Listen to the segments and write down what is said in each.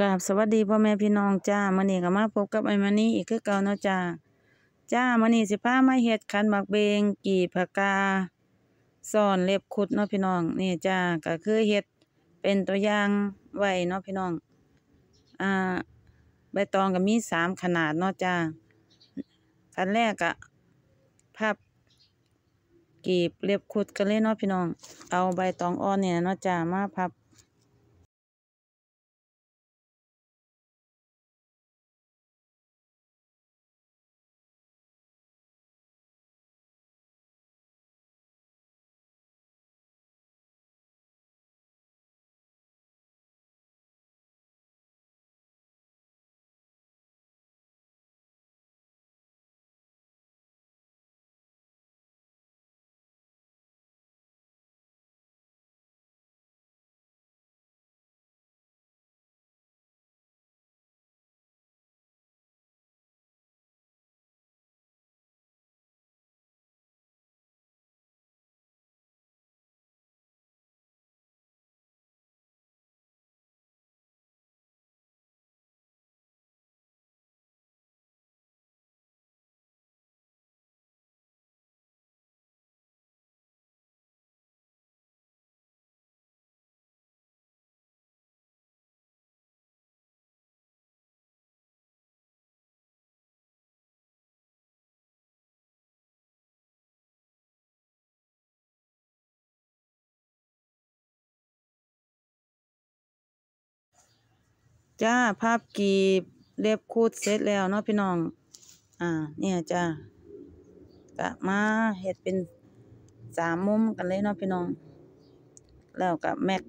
กราบสวัสดีพ่อแม่พี่น้องจ้ามันนี่ก็มา พบกับไอ้มันนี่อีกคือเก่าเนาะจ้าจ้ามันนี่สิผ้ามาเห็ดคันหมักเบงกี่ผักกา ซ่อนเล็บขุดเนาะพี่น้องนี่จ้าก็คือเห็ดเป็นตัวอย่างไว้เนาะพี่น้อง อ่า ใบตองก็มีสามขนาดเนาะจ้าขันแรกก็พับ กีบเล็บขุดกันเลยเนาะพี่น้อง เอาใบตองอ่อนเนี่ยเนาะจ้ามาพับจ้า ภาพกีบเล็บคูดเสร็จแล้วเนาะพี่น้อง อ่า เนี่ยจ้ากะมาเห็ดเป็นสามมุมกันเลยเนาะพี่น้อง แล้วกับแม็ก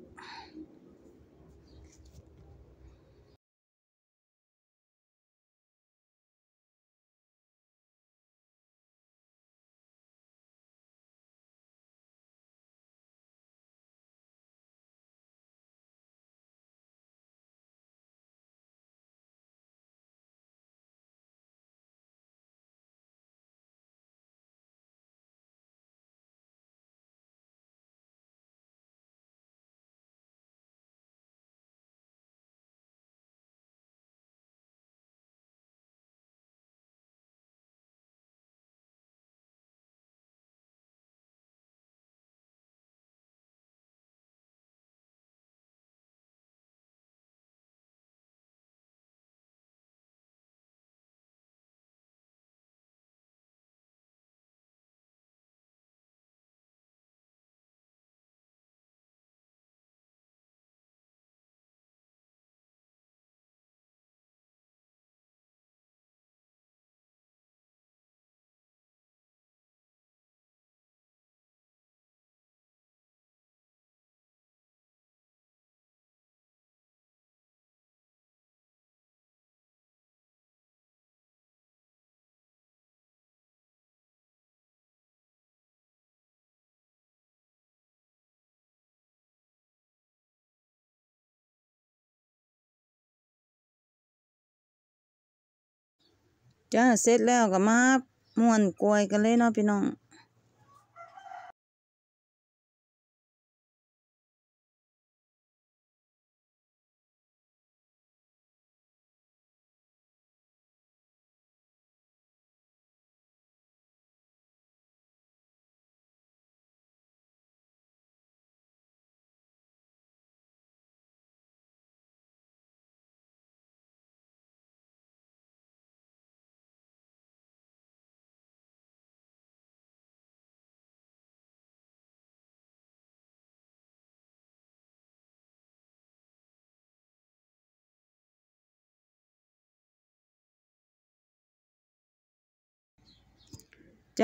จ้าเสร็จแล้วก็มาม่วนกวยกันเลยเนาะพี่น้อง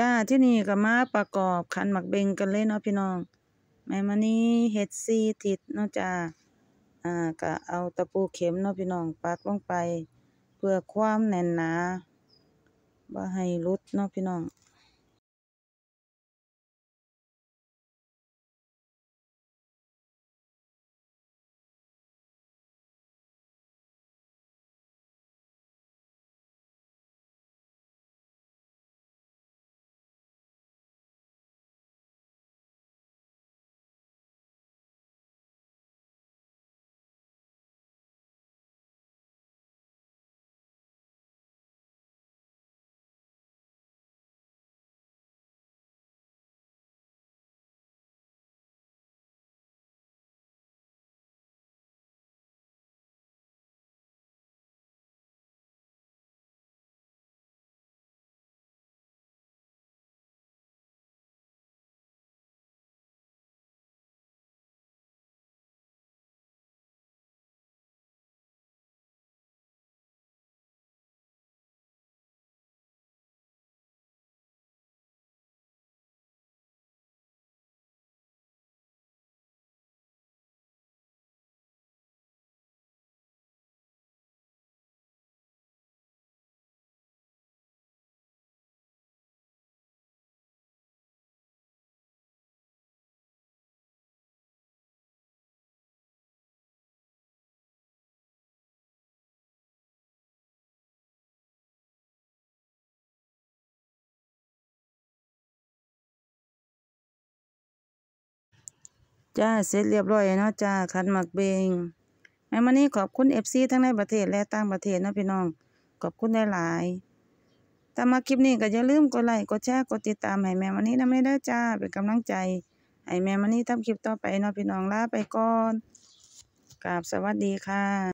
จ้าที่นี่ก็มาประกอบขันหมักเบงกันเลยเนาะพี่น้องแม่มานี้เฮ็ดซีติดเนาะจ้าอ่าก็เอาตะปูเข็มเนาะพี่น้องปักลงไปเพื่อความแน่นหนาบ่ให้รุดเนาะพี่น้องจ้า เสร็จเรียบร้อยเนาะจ้า คันหมักเบง แม่มันนี่ขอบคุณเอฟซีทั้งในประเทศและต่างประเทศนะพี่น้อง ขอบคุณได้หลายถ้ามาคลิปนี้ก็อย่าลืมกดไลค์ กดแชร์ กดติดตามให้แม่มันนี่นะไม่ได้จ้า เป็นกำลังใจให้แม่มันนี่ทำคลิปต่อไปเนาะพี่น้องลาไปก่อนกราบสวัสดีค่ะ